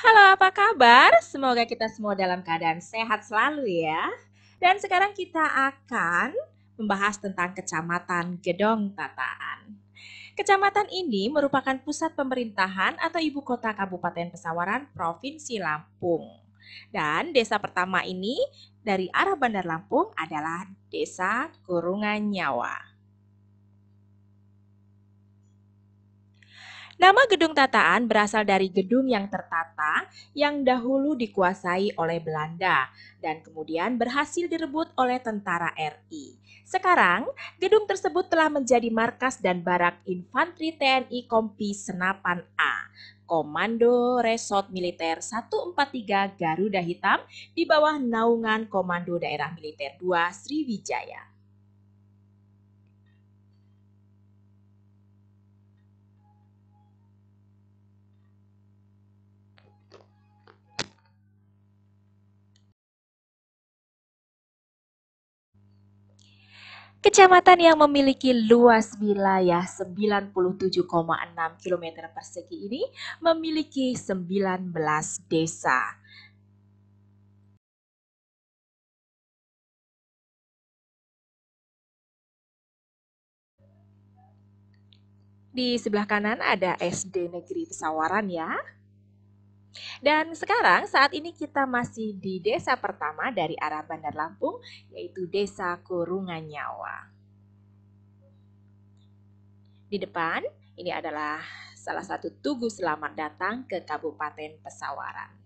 Halo, apa kabar? Semoga kita semua dalam keadaan sehat selalu ya. Dan sekarang kita akan membahas tentang Kecamatan Gedong Tataan. Kecamatan ini merupakan pusat pemerintahan atau ibu kota Kabupaten Pesawaran, Provinsi Lampung. Dan desa pertama ini dari arah Bandar Lampung adalah Desa Kurungan Nyawa. Nama gedung tataan berasal dari gedung yang tertata yang dahulu dikuasai oleh Belanda dan kemudian berhasil direbut oleh tentara RI. Sekarang, gedung tersebut telah menjadi markas dan barak Infanteri TNI Kompi Senapan A Komando Resort Militer 143 Garuda Hitam di bawah naungan Komando Daerah Militer 2 Sriwijaya. Kecamatan yang memiliki luas wilayah 97,6 km persegi ini memiliki 19 desa. Di sebelah kanan ada SD Negeri Pesawaran ya. Dan sekarang saat ini kita masih di desa pertama dari arah Bandar Lampung yaitu Desa Kurungan Nyawa. Di depan ini adalah salah satu tugu selamat datang ke Kabupaten Pesawaran.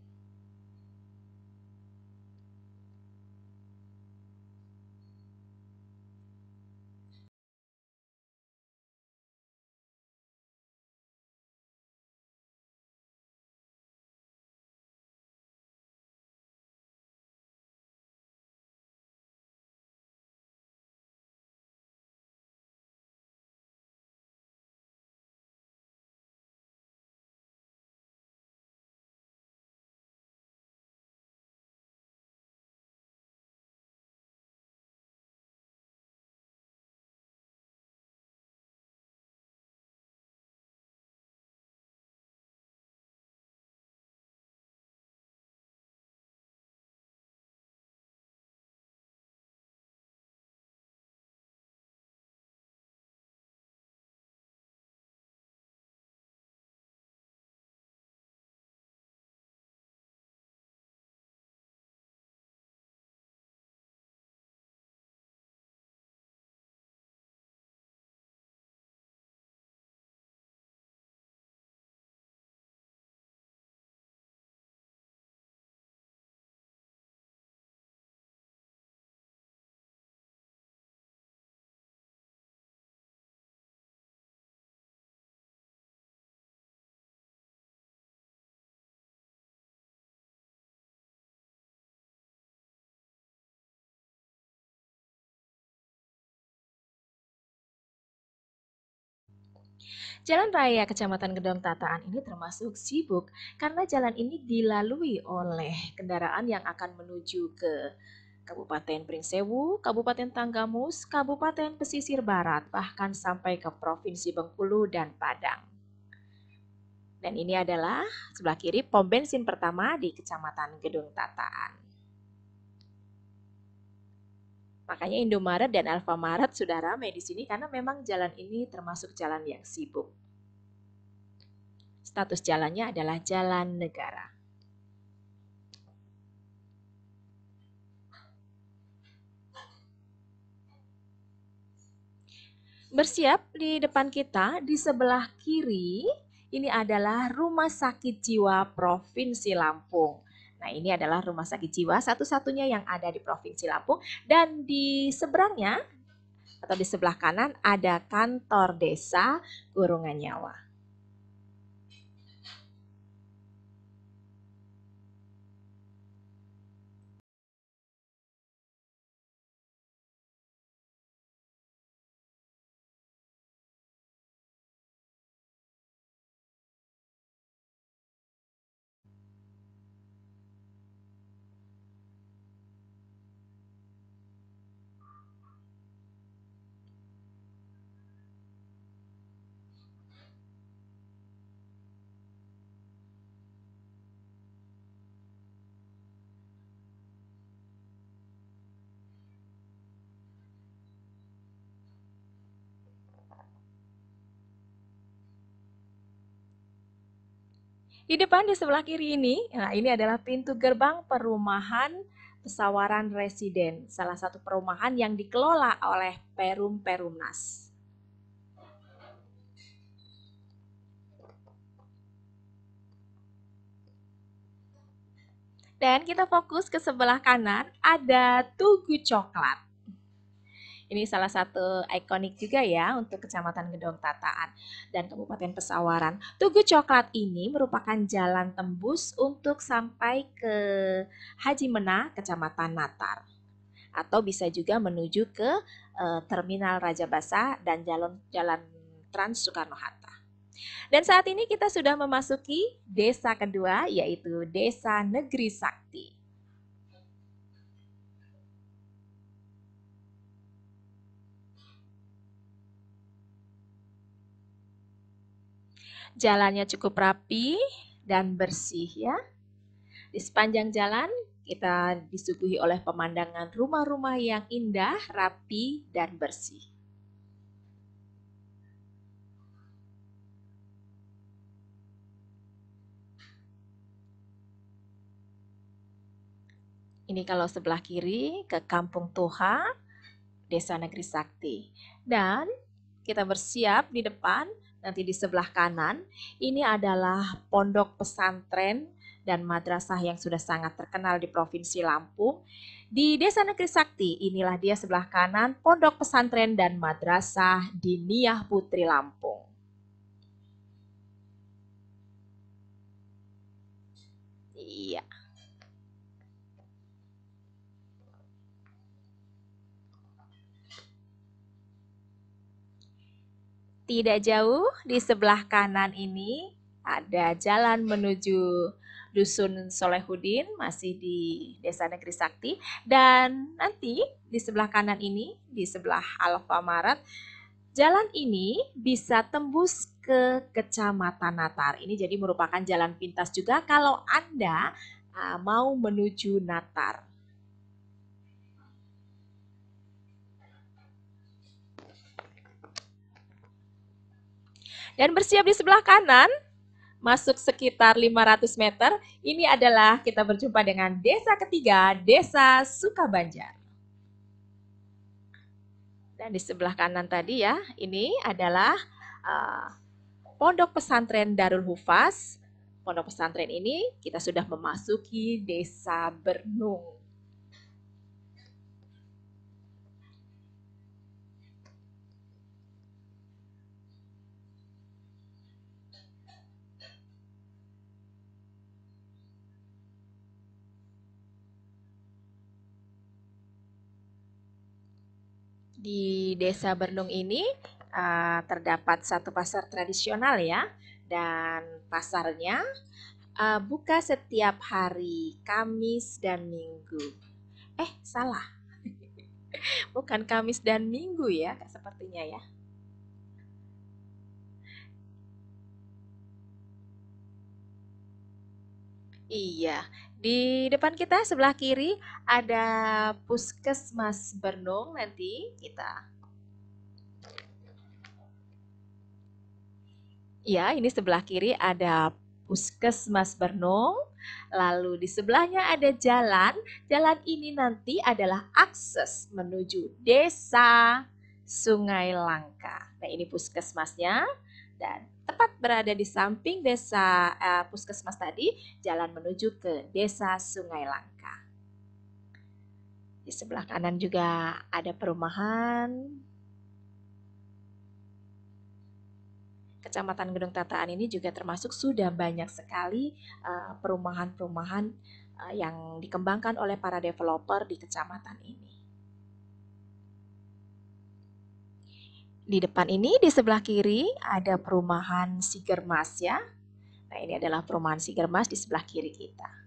Jalan raya Kecamatan Gedong Tataan ini termasuk sibuk karena jalan ini dilalui oleh kendaraan yang akan menuju ke Kabupaten Pringsewu, Kabupaten Tanggamus, Kabupaten Pesisir Barat, bahkan sampai ke Provinsi Bengkulu dan Padang. Dan ini adalah sebelah kiri pom bensin pertama di Kecamatan Gedung Tataan. Makanya Indomaret dan Alfamaret sudah ramai di sini karena memang jalan ini termasuk jalan yang sibuk. Status jalannya adalah jalan negara. Bersiap di depan kita di sebelah kiri ini adalah Rumah Sakit Jiwa Provinsi Lampung. Nah, ini adalah rumah sakit jiwa satu-satunya yang ada di Provinsi Lampung dan di seberangnya atau di sebelah kanan ada kantor desa Gurungan Nyawa. Di depan di sebelah kiri ini, nah ini adalah pintu gerbang perumahan Pesawaran Residen, salah satu perumahan yang dikelola oleh Perum Perumnas. Dan kita fokus ke sebelah kanan, ada Tugu Coklat. Ini salah satu ikonik juga ya untuk Kecamatan Gedong Tataan dan Kabupaten Pesawaran. Tugu Coklat ini merupakan jalan tembus untuk sampai ke Haji Mena, Kecamatan Natar. Atau bisa juga menuju ke eh, Terminal Raja Basa dan jalan, jalan Trans Soekarno-Hatta. Dan saat ini kita sudah memasuki desa kedua yaitu Desa Negeri Sakti. Jalannya cukup rapi dan bersih ya. Di sepanjang jalan kita disuguhi oleh pemandangan rumah-rumah yang indah, rapi, dan bersih. Ini kalau sebelah kiri ke Kampung Toha, Desa Negeri Sakti. Dan kita bersiap di depan Nanti di sebelah kanan, ini adalah pondok pesantren dan madrasah yang sudah sangat terkenal di Provinsi Lampung. Di Desa Negeri Sakti, inilah dia sebelah kanan pondok pesantren dan madrasah di Diniyah Putri Lampung. Tidak jauh di sebelah kanan ini ada jalan menuju Dusun Solehudin, masih di Desa Negeri Sakti. Dan nanti di sebelah kanan ini, di sebelah Alfamaret, jalan ini bisa tembus ke Kecamatan Natar. Ini jadi merupakan jalan pintas juga kalau Anda ah, mau menuju Natar. Dan bersiap di sebelah kanan, masuk sekitar 500 meter, ini adalah kita berjumpa dengan desa ketiga, desa Sukabanjar. Dan di sebelah kanan tadi ya, ini adalah uh, Pondok Pesantren Darul Hufaz. Pondok pesantren ini kita sudah memasuki desa Bernung. Di Desa Berdung ini uh, terdapat satu pasar tradisional ya dan pasarnya uh, buka setiap hari Kamis dan Minggu. Eh, salah. Bukan Kamis dan Minggu ya, sepertinya ya. Iya, di depan kita sebelah kiri ada Puskesmas Bernung nanti kita. Ya, ini sebelah kiri ada Puskesmas Bernung. Lalu di sebelahnya ada jalan. Jalan ini nanti adalah akses menuju desa Sungai Langka. Nah, ini puskesmasnya dan tepat berada di samping desa uh, puskesmas tadi, jalan menuju ke desa Sungai Langka. Di sebelah kanan juga ada perumahan. Kecamatan Gedung Tataan ini juga termasuk sudah banyak sekali eh, perumahan-perumahan eh, yang dikembangkan oleh para developer di kecamatan ini. di depan ini di sebelah kiri ada perumahan Sigermas ya. Nah, ini adalah perumahan Sigermas di sebelah kiri kita.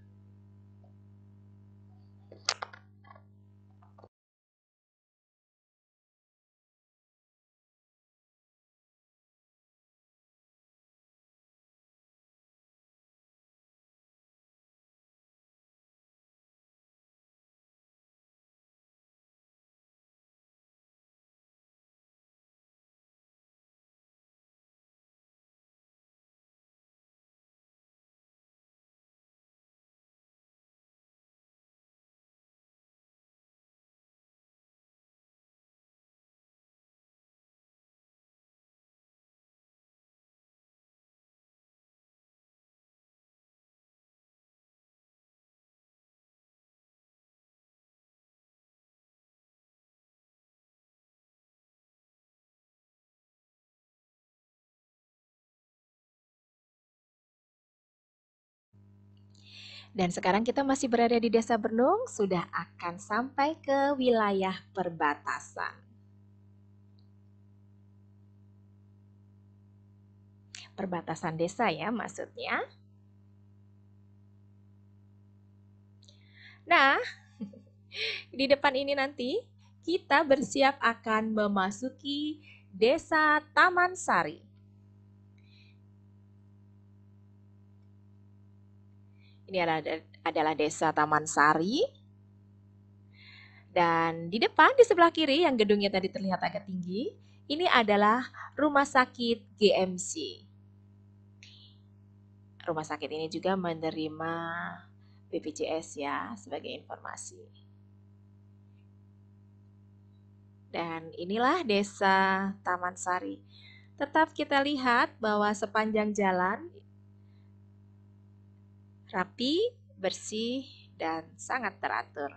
Dan sekarang kita masih berada di Desa Bernung, sudah akan sampai ke wilayah perbatasan. Perbatasan desa ya maksudnya. Nah, di depan ini nanti kita bersiap akan memasuki Desa Taman Sari. Ini adalah, adalah desa Taman Sari. Dan di depan, di sebelah kiri, yang gedungnya tadi terlihat agak tinggi, ini adalah Rumah Sakit GMC. Rumah sakit ini juga menerima BPJS ya sebagai informasi. Dan inilah desa Taman Sari. Tetap kita lihat bahwa sepanjang jalan rapi, bersih, dan sangat teratur.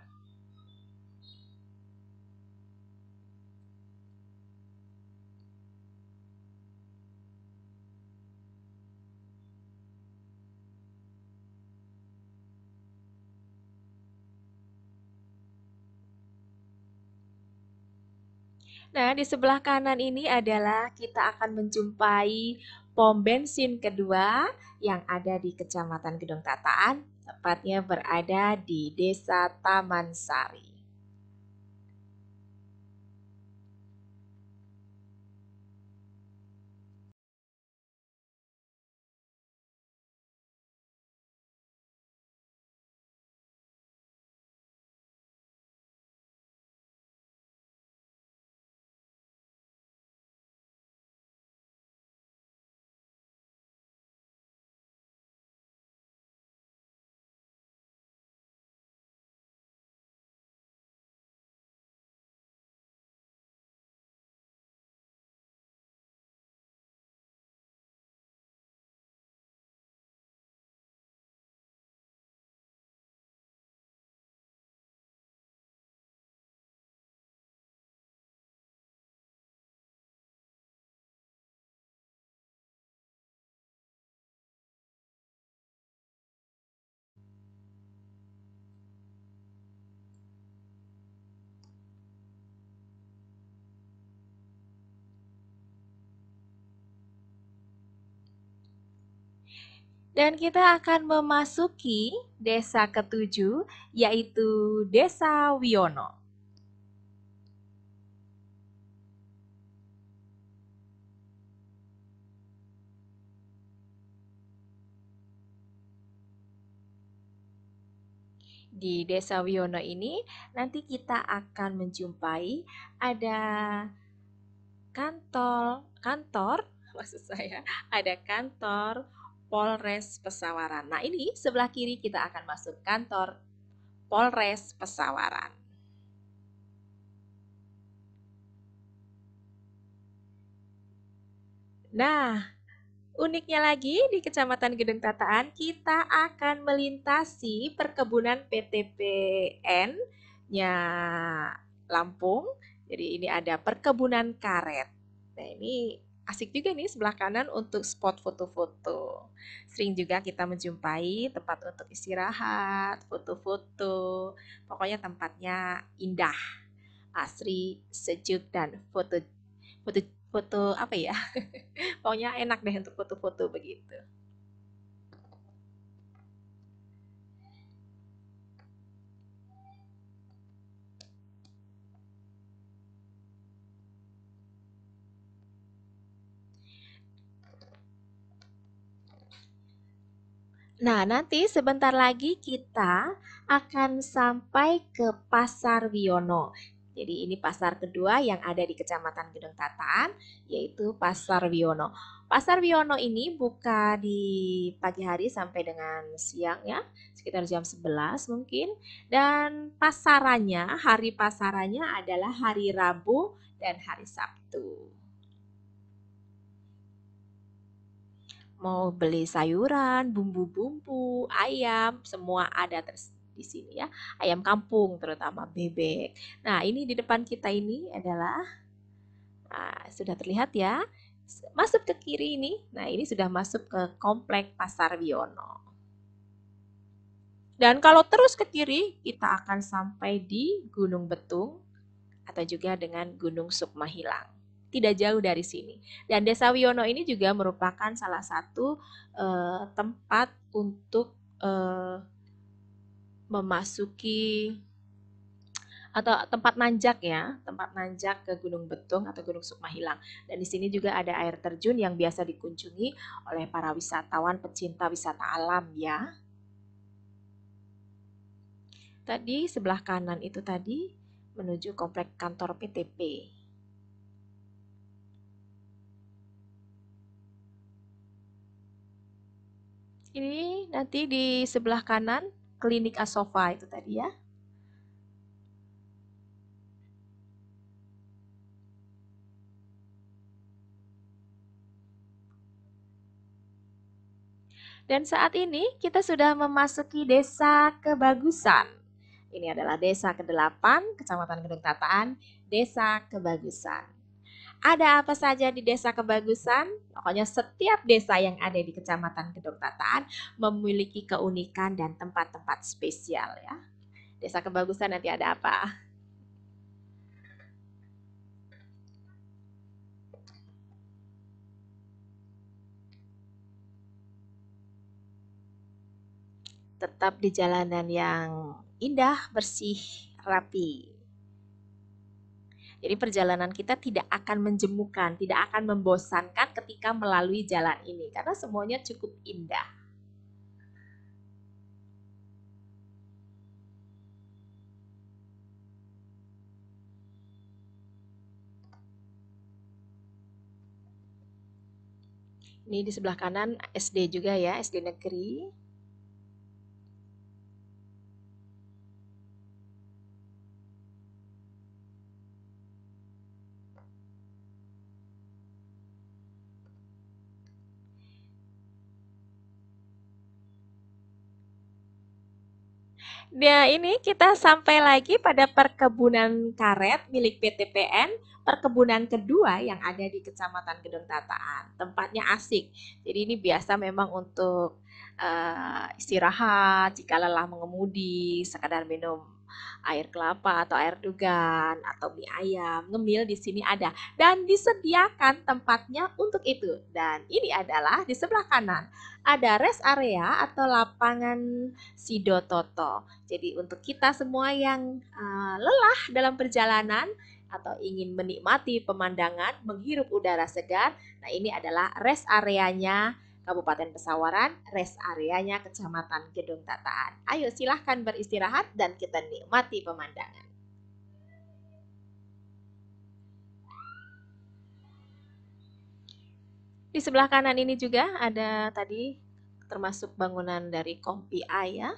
Nah, di sebelah kanan ini adalah kita akan menjumpai pom bensin kedua yang ada di Kecamatan gedung Tataan, tepatnya berada di Desa Taman Sari. Dan kita akan memasuki desa ketujuh, yaitu Desa Wiono. di Desa Wiono ini nanti kita akan menjumpai ada kantor kantor maksud saya ada kantor Polres Pesawaran. Nah, ini sebelah kiri kita akan masuk kantor Polres Pesawaran. Nah, uniknya lagi di Kecamatan Gedeng Tataan kita akan melintasi perkebunan PTPN nya Lampung. Jadi ini ada perkebunan karet. Nah, ini asik juga nih sebelah kanan untuk spot foto-foto. Sering juga kita menjumpai tempat untuk istirahat, foto-foto. Pokoknya tempatnya indah, asri, sejuk dan foto foto apa ya? Pokoknya enak deh untuk foto-foto begitu. Nah, nanti sebentar lagi kita akan sampai ke Pasar Wiono. Jadi ini pasar kedua yang ada di Kecamatan Gedung Tataan, yaitu Pasar Wiono. Pasar Wiono ini buka di pagi hari sampai dengan siang ya, sekitar jam 11 mungkin. Dan pasarannya, hari pasarannya adalah hari Rabu dan hari Sabtu. mau beli sayuran, bumbu-bumbu, ayam, semua ada terus di sini ya. Ayam kampung terutama bebek. Nah, ini di depan kita ini adalah nah, sudah terlihat ya. Masuk ke kiri ini. Nah, ini sudah masuk ke komplek Pasar Wiono. Dan kalau terus ke kiri, kita akan sampai di Gunung Betung atau juga dengan Gunung Sukmahilang tidak jauh dari sini. Dan Desa Wiono ini juga merupakan salah satu eh, tempat untuk eh, memasuki atau tempat nanjak ya, tempat nanjak ke Gunung Betung atau Gunung Sukmahilang Dan di sini juga ada air terjun yang biasa dikunjungi oleh para wisatawan pecinta wisata alam ya. Tadi sebelah kanan itu tadi menuju komplek kantor PTP. Ini nanti di sebelah kanan klinik Asofa itu tadi ya. Dan saat ini kita sudah memasuki desa Kebagusan. Ini adalah desa ke-8, Kecamatan Gedung Tataan, desa Kebagusan. Ada apa saja di Desa Kebagusan? Pokoknya setiap desa yang ada di Kecamatan Gedong Tataan memiliki keunikan dan tempat-tempat spesial ya. Desa Kebagusan nanti ada apa? Tetap di jalanan yang indah, bersih, rapi. Jadi perjalanan kita tidak akan menjemukan, tidak akan membosankan ketika melalui jalan ini karena semuanya cukup indah. Ini di sebelah kanan SD juga ya, SD negeri. Ya, ini kita sampai lagi pada perkebunan karet milik PTPN, perkebunan kedua yang ada di Kecamatan Gedung Tataan. Tempatnya asik. Jadi ini biasa memang untuk uh, istirahat, jika lelah mengemudi, sekadar minum air kelapa atau air dugan atau mie ayam. Ngemil di sini ada dan disediakan tempatnya untuk itu. Dan ini adalah di sebelah kanan ada rest area atau lapangan Sidototo. Jadi untuk kita semua yang uh, lelah dalam perjalanan atau ingin menikmati pemandangan, menghirup udara segar, nah ini adalah rest areanya Kabupaten Pesawaran, rest areanya Kecamatan Gedung Tataan. Ayo silahkan beristirahat dan kita nikmati pemandangan. Di sebelah kanan ini juga ada tadi termasuk bangunan dari Kompi A ya.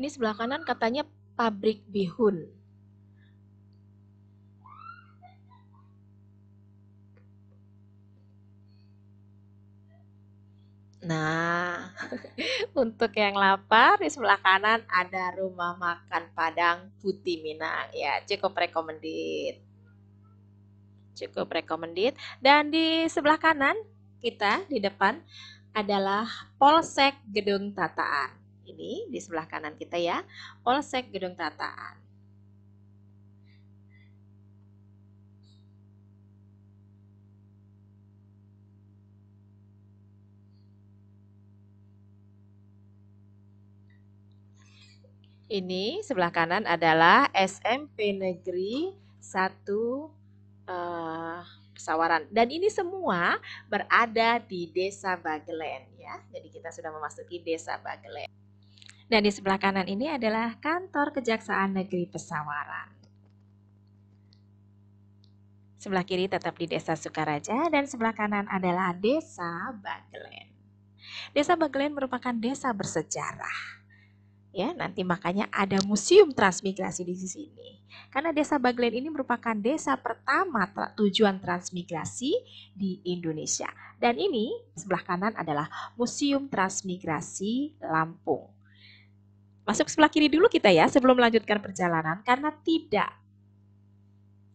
Ini sebelah kanan katanya pabrik bihun. Nah, untuk yang lapar di sebelah kanan ada rumah makan Padang Putih Minang ya, cukup recommended. Cukup recommended dan di sebelah kanan kita di depan adalah Polsek Gedung Tataan. Ini di sebelah kanan kita ya, Polsek Gedung Tataan. Ini sebelah kanan adalah SMP Negeri 1 uh, eh, Pesawaran. Dan ini semua berada di Desa Bagelen ya. Jadi kita sudah memasuki Desa Bagelen. Dan di sebelah kanan ini adalah kantor Kejaksaan Negeri Pesawaran. Sebelah kiri tetap di Desa Sukaraja dan sebelah kanan adalah Desa Bagelen. Desa Bagelen merupakan desa bersejarah ya nanti makanya ada museum transmigrasi di sini karena desa Baglen ini merupakan desa pertama tujuan transmigrasi di Indonesia dan ini sebelah kanan adalah museum transmigrasi Lampung masuk sebelah kiri dulu kita ya sebelum melanjutkan perjalanan karena tidak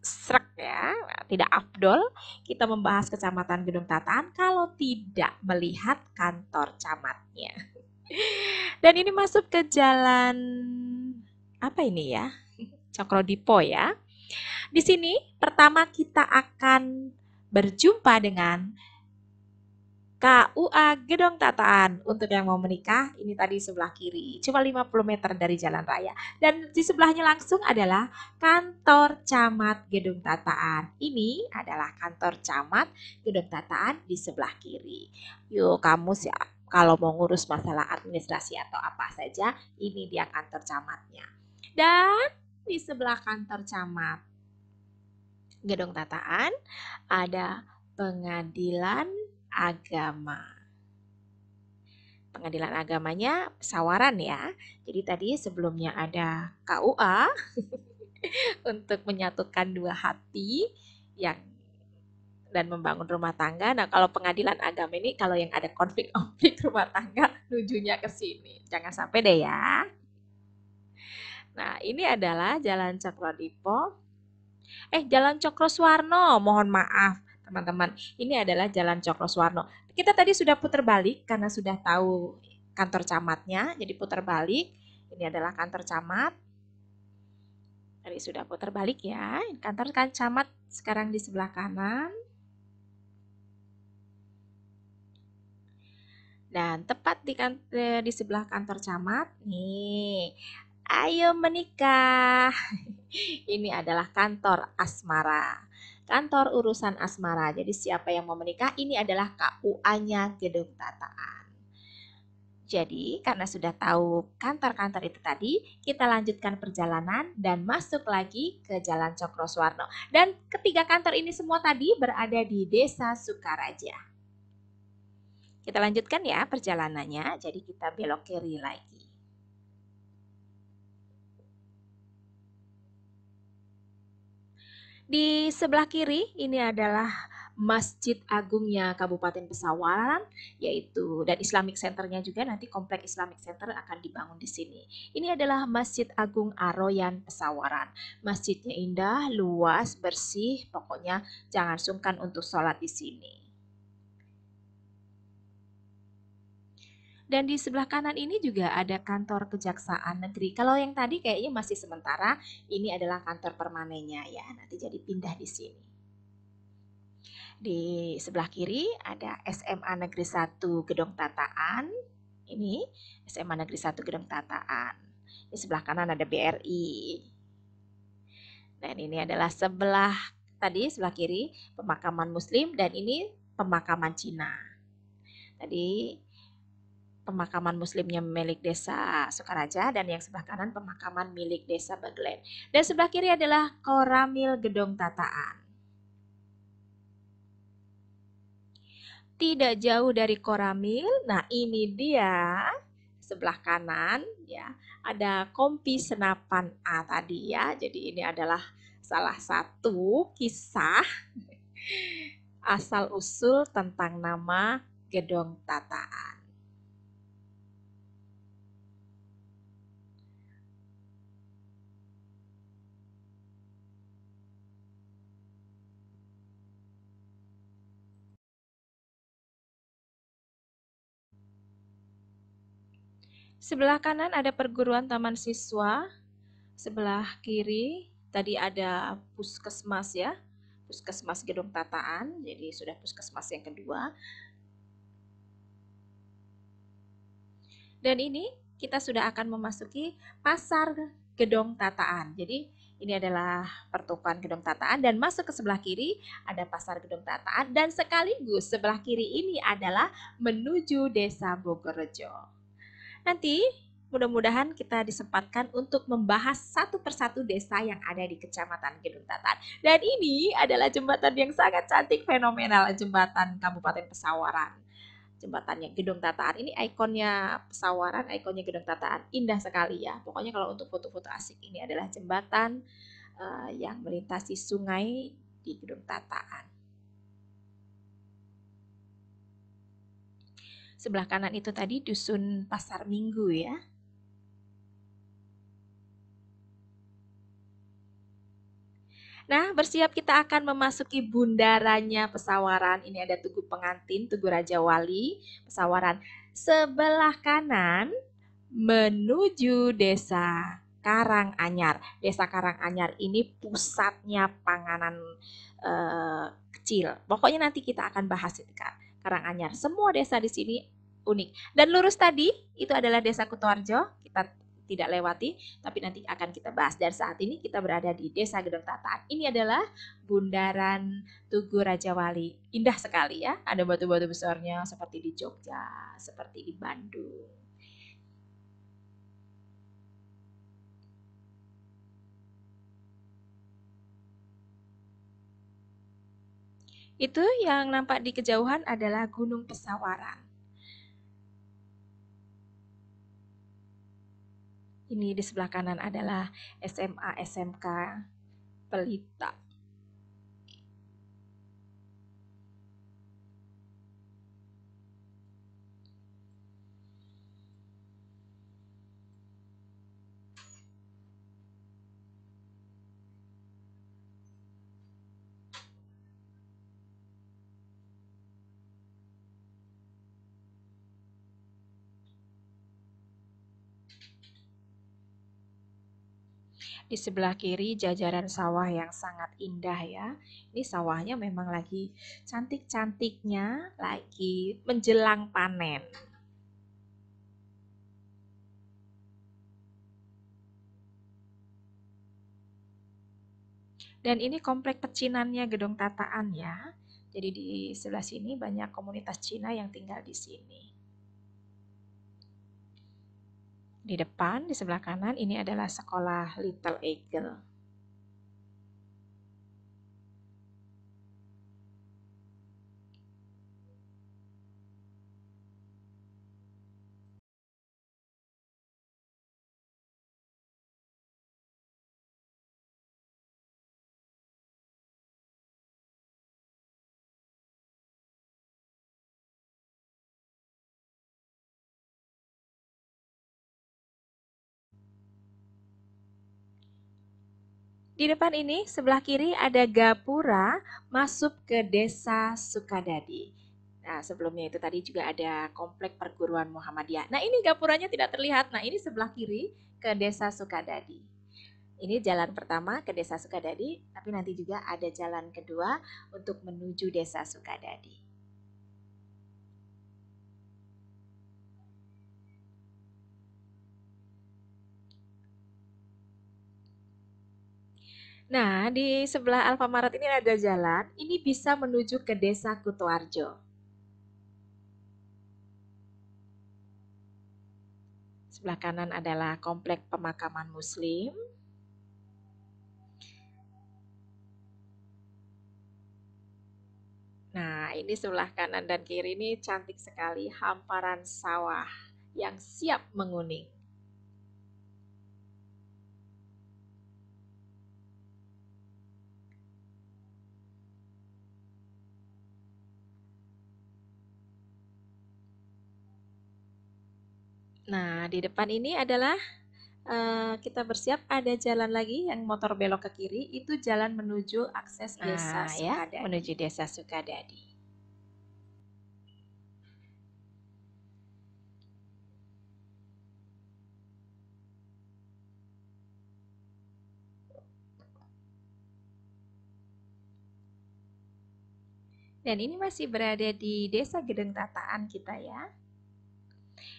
srek ya, tidak Abdul kita membahas kecamatan Gedung Tataan kalau tidak melihat kantor camatnya. Dan ini masuk ke jalan apa ini ya? Cokro Dipo ya. Di sini pertama kita akan berjumpa dengan KUA Gedong Tataan untuk yang mau menikah ini tadi sebelah kiri cuma 50 meter dari jalan raya dan di sebelahnya langsung adalah kantor camat Gedung Tataan ini adalah kantor camat Gedung Tataan di sebelah kiri yuk kamu siap kalau mau ngurus masalah administrasi atau apa saja, ini dia kantor camatnya. Dan di sebelah kantor camat Gedung Tataan ada pengadilan agama. Pengadilan agamanya pesawaran ya. Jadi tadi sebelumnya ada KUA untuk menyatukan dua hati yang dan membangun rumah tangga. Nah, kalau pengadilan agama ini kalau yang ada konflik-konflik rumah tangga nujunya ke sini. Jangan sampai deh ya. Nah, ini adalah Jalan Dipo. Eh, Jalan Cokroswarno, mohon maaf teman-teman. Ini adalah Jalan Cokroswarno. Kita tadi sudah putar balik karena sudah tahu kantor camatnya, jadi putar balik. Ini adalah kantor camat. Tadi sudah putar balik ya. Kantor kan camat sekarang di sebelah kanan. Dan tepat di, kan, eh, di sebelah kantor camat, nih, ayo menikah. Ini adalah kantor asmara. Kantor urusan asmara. Jadi siapa yang mau menikah, ini adalah KUA-nya gedung tataan. Jadi, karena sudah tahu kantor-kantor itu tadi, kita lanjutkan perjalanan dan masuk lagi ke Jalan Cokroswarno. Dan ketiga kantor ini semua tadi berada di Desa Sukaraja. Kita lanjutkan ya perjalanannya. Jadi kita belok kiri lagi. Di sebelah kiri ini adalah Masjid Agungnya Kabupaten Pesawaran yaitu dan Islamic Centernya juga nanti komplek Islamic Center akan dibangun di sini. Ini adalah Masjid Agung Aroyan Pesawaran. Masjidnya indah, luas, bersih, pokoknya jangan sungkan untuk sholat di sini. Dan di sebelah kanan ini juga ada kantor kejaksaan negeri. Kalau yang tadi kayaknya masih sementara, ini adalah kantor permanennya ya. Nanti jadi pindah di sini. Di sebelah kiri ada SMA Negeri 1 Gedung Tataan. Ini SMA Negeri 1 Gedung Tataan. Di sebelah kanan ada BRI. Dan ini adalah sebelah tadi sebelah kiri pemakaman muslim dan ini pemakaman Cina. Tadi pemakaman muslimnya milik desa Sukaraja dan yang sebelah kanan pemakaman milik desa Beglen. Dan sebelah kiri adalah Koramil Gedong Tataan. Tidak jauh dari Koramil, nah ini dia sebelah kanan ya ada kompi senapan A tadi ya. Jadi ini adalah salah satu kisah asal usul tentang nama Gedong Tataan. Sebelah kanan ada perguruan taman siswa, sebelah kiri tadi ada puskesmas ya, puskesmas gedung tataan, jadi sudah puskesmas yang kedua. Dan ini kita sudah akan memasuki pasar gedung tataan. Jadi ini adalah pertukaran gedung tataan dan masuk ke sebelah kiri ada pasar gedung tataan dan sekaligus sebelah kiri ini adalah menuju desa Bogorjo. Nanti mudah-mudahan kita disempatkan untuk membahas satu persatu desa yang ada di Kecamatan Gedung Tatan. Dan ini adalah jembatan yang sangat cantik, fenomenal, jembatan Kabupaten Pesawaran. Jembatannya Gedung Tataan ini ikonnya Pesawaran, ikonnya Gedung Tataan indah sekali ya. Pokoknya kalau untuk foto-foto asik ini adalah jembatan uh, yang melintasi sungai di Gedung Tataan. sebelah kanan itu tadi dusun pasar minggu ya Nah, bersiap kita akan memasuki bundarannya pesawaran. Ini ada Tugu Pengantin, Tugu Raja Wali, pesawaran. Sebelah kanan menuju desa Karanganyar. Desa Karanganyar ini pusatnya panganan eh, kecil. Pokoknya nanti kita akan bahas itu kan. Karanganyar. Semua desa di sini unik. Dan lurus tadi itu adalah desa Kutoarjo. Kita tidak lewati, tapi nanti akan kita bahas. Dan saat ini kita berada di Desa Gedong Tataan. Ini adalah Bundaran Tugu Raja Wali. Indah sekali ya, ada batu-batu besarnya seperti di Jogja, seperti di Bandung. Itu yang nampak di kejauhan adalah Gunung Pesawaran. Ini di sebelah kanan adalah SMA SMK Pelita. Di sebelah kiri jajaran sawah yang sangat indah ya. Ini sawahnya memang lagi cantik-cantiknya, lagi menjelang panen. Dan ini komplek pecinannya gedung tataan ya. Jadi di sebelah sini banyak komunitas Cina yang tinggal di sini. di depan, di sebelah kanan, ini adalah sekolah Little Eagle. Di depan ini, sebelah kiri ada Gapura masuk ke desa Sukadadi. Nah, sebelumnya itu tadi juga ada komplek perguruan Muhammadiyah. Nah, ini gapuranya tidak terlihat. Nah, ini sebelah kiri ke desa Sukadadi. Ini jalan pertama ke desa Sukadadi, tapi nanti juga ada jalan kedua untuk menuju desa Sukadadi. Nah, di sebelah Alfamaret ini ada jalan, ini bisa menuju ke Desa Kutuarjo. Sebelah kanan adalah komplek pemakaman muslim. Nah, ini sebelah kanan dan kiri ini cantik sekali hamparan sawah yang siap menguning. Nah, di depan ini adalah uh, kita bersiap ada jalan lagi yang motor belok ke kiri itu jalan menuju akses ah, desa nah, Sukadadi. Ya, menuju desa Sukadadi. Dan ini masih berada di Desa Gedeng Tataan kita ya.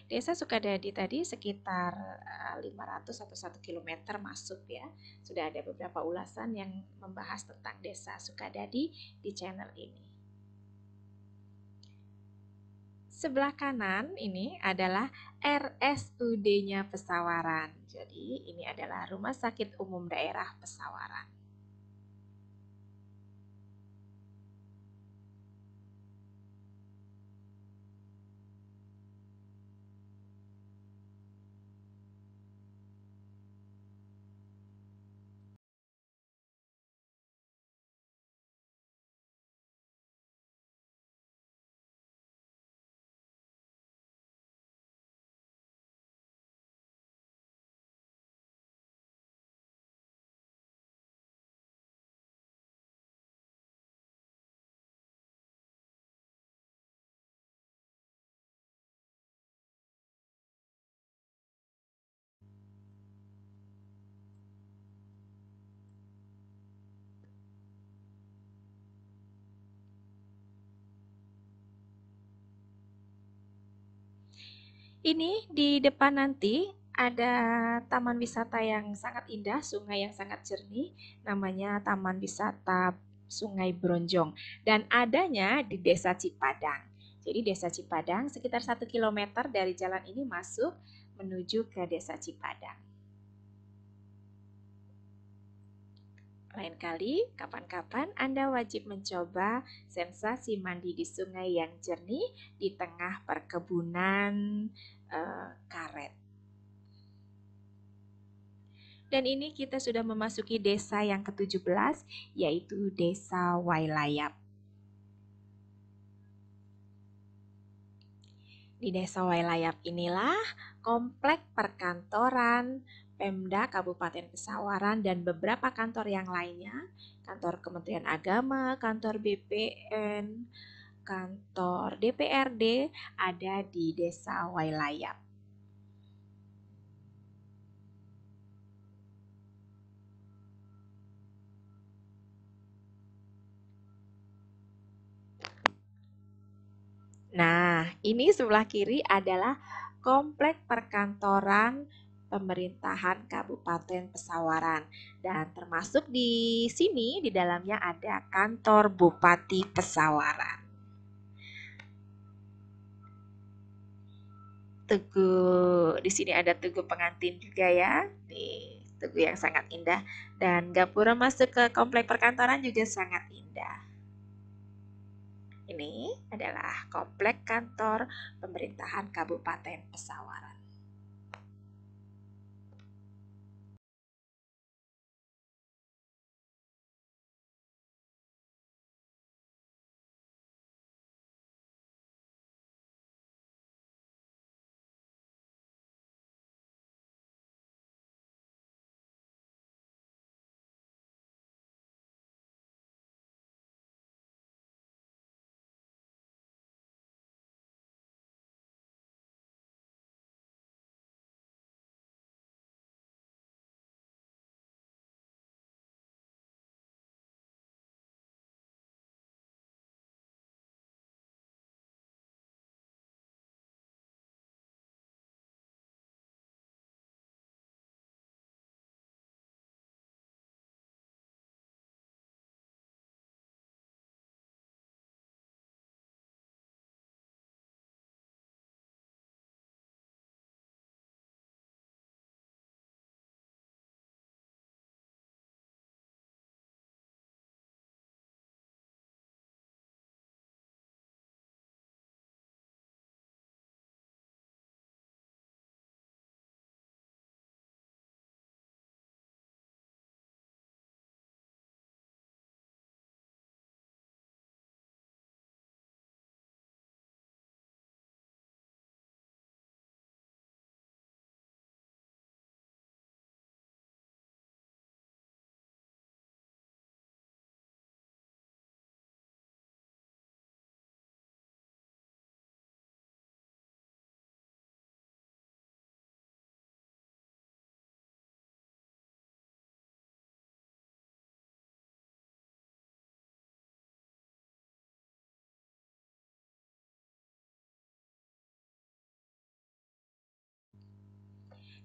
Desa Sukadadi tadi sekitar 500 eh, atau 1 km masuk ya. Sudah ada beberapa ulasan yang membahas tentang Desa Sukadadi di channel ini. Sebelah kanan ini adalah RSUD-nya Pesawaran. Jadi ini adalah Rumah Sakit Umum Daerah Pesawaran. Ini di depan nanti ada taman wisata yang sangat indah, sungai yang sangat jernih, namanya Taman Wisata Sungai Bronjong. Dan adanya di Desa Cipadang. Jadi Desa Cipadang sekitar 1 km dari jalan ini masuk menuju ke Desa Cipadang. Lain kali, kapan-kapan Anda wajib mencoba sensasi mandi di sungai yang jernih di tengah perkebunan eh, karet. Dan ini kita sudah memasuki desa yang ke-17, yaitu Desa Wailayap. Di Desa Wailayap inilah komplek perkantoran, Pemda Kabupaten Pesawaran dan beberapa kantor yang lainnya, kantor Kementerian Agama, kantor BPN, kantor DPRD ada di Desa Wailayap. Nah, ini sebelah kiri adalah komplek perkantoran pemerintahan Kabupaten Pesawaran dan termasuk di sini di dalamnya ada kantor Bupati Pesawaran. Tugu di sini ada tugu pengantin juga ya. Nih, tugu yang sangat indah dan gapura masuk ke komplek perkantoran juga sangat indah. Ini adalah komplek kantor pemerintahan Kabupaten Pesawaran.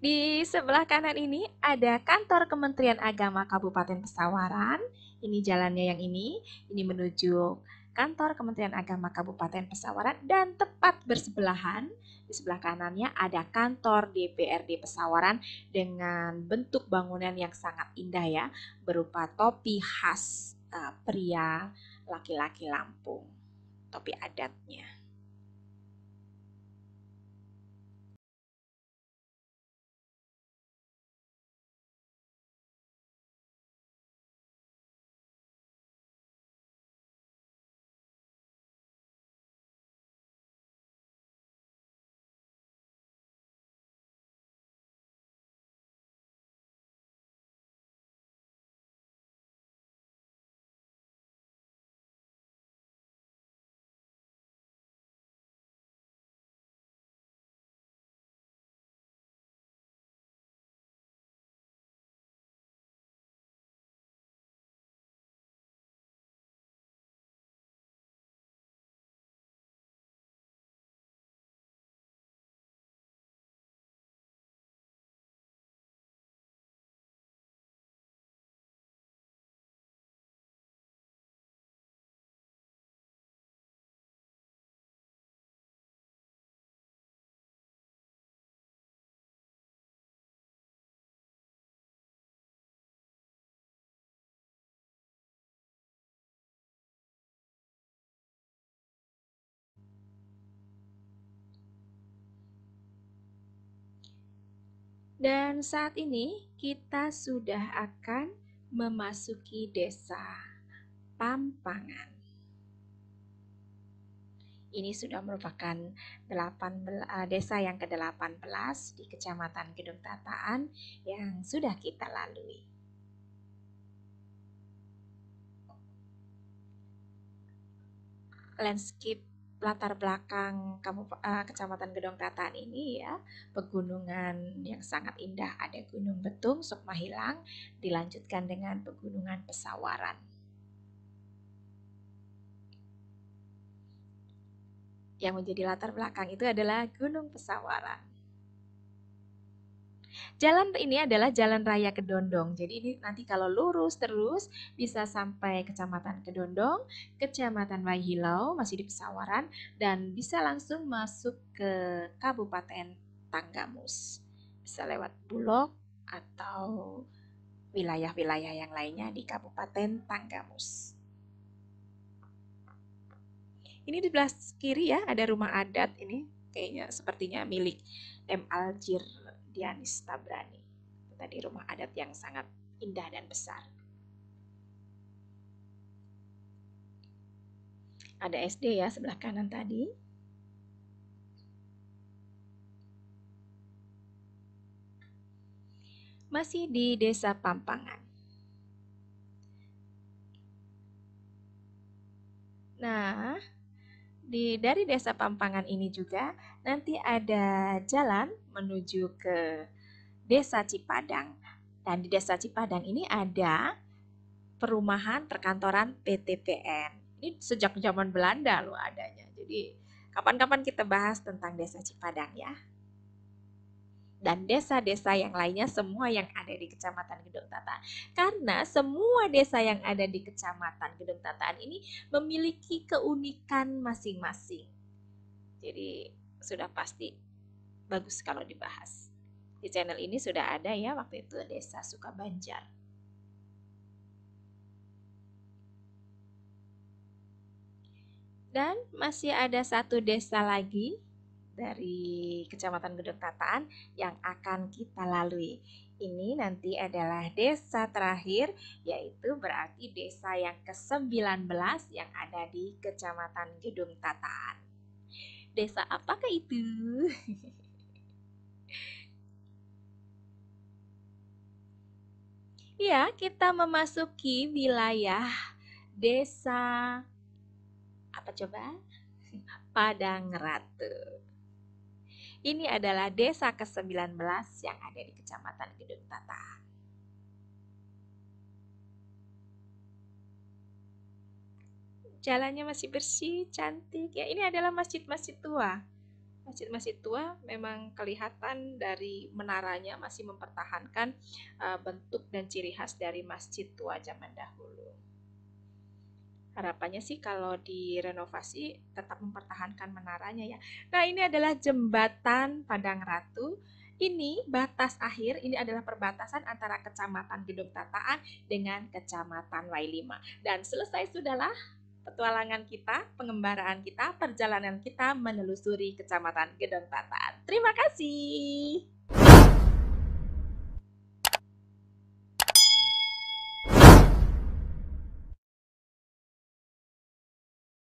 Di sebelah kanan ini ada kantor Kementerian Agama Kabupaten Pesawaran. Ini jalannya yang ini, ini menuju kantor Kementerian Agama Kabupaten Pesawaran dan tepat bersebelahan di sebelah kanannya ada kantor DPRD Pesawaran dengan bentuk bangunan yang sangat indah ya, berupa topi khas uh, pria laki-laki Lampung, topi adatnya. Dan saat ini kita sudah akan memasuki desa Pampangan. Ini sudah merupakan 18, eh, desa yang ke-18 di Kecamatan Gedung Tataan yang sudah kita lalui. Landscape latar belakang kamu uh, Kecamatan Gedong Tataan ini ya, pegunungan yang sangat indah ada Gunung Betung, Sukmahilang, dilanjutkan dengan pegunungan Pesawaran. Yang menjadi latar belakang itu adalah Gunung Pesawaran. Jalan ini adalah jalan raya Kedondong. Jadi ini nanti kalau lurus terus bisa sampai Kecamatan Kedondong, Kecamatan Wahilau masih di Pesawaran dan bisa langsung masuk ke Kabupaten Tanggamus. Bisa lewat Bulog atau wilayah-wilayah yang lainnya di Kabupaten Tanggamus. Ini di belah kiri ya ada rumah adat ini kayaknya sepertinya milik M. Aljir pianis Tabrani. Tadi rumah adat yang sangat indah dan besar. Ada SD ya sebelah kanan tadi. Masih di Desa Pampangan. Nah, di dari desa Pampangan ini juga nanti ada jalan menuju ke desa Cipadang. Dan di desa Cipadang ini ada perumahan perkantoran PTPN. Ini sejak zaman Belanda loh adanya. Jadi kapan-kapan kita bahas tentang desa Cipadang ya dan desa-desa yang lainnya semua yang ada di Kecamatan Gedung Tataan. Karena semua desa yang ada di Kecamatan Gedung Tataan ini memiliki keunikan masing-masing. Jadi sudah pasti bagus kalau dibahas. Di channel ini sudah ada ya waktu itu desa Suka Banjar. Dan masih ada satu desa lagi dari Kecamatan Gedung Tataan yang akan kita lalui. Ini nanti adalah desa terakhir, yaitu berarti desa yang ke-19 yang ada di Kecamatan Gedung Tataan. Desa apakah itu? ya, kita memasuki wilayah desa apa coba? Padang Ratu. Ini adalah desa ke-19 yang ada di Kecamatan Gedung Tata. Jalannya masih bersih, cantik. Ya, ini adalah masjid-masjid tua. Masjid-masjid tua memang kelihatan dari menaranya masih mempertahankan eh, bentuk dan ciri khas dari masjid tua zaman dahulu harapannya sih kalau direnovasi tetap mempertahankan menaranya ya. Nah ini adalah jembatan Padang Ratu. Ini batas akhir, ini adalah perbatasan antara Kecamatan Gedung Tataan dengan Kecamatan Wailima. Dan selesai sudahlah petualangan kita, pengembaraan kita, perjalanan kita menelusuri Kecamatan Gedong Tataan. Terima kasih.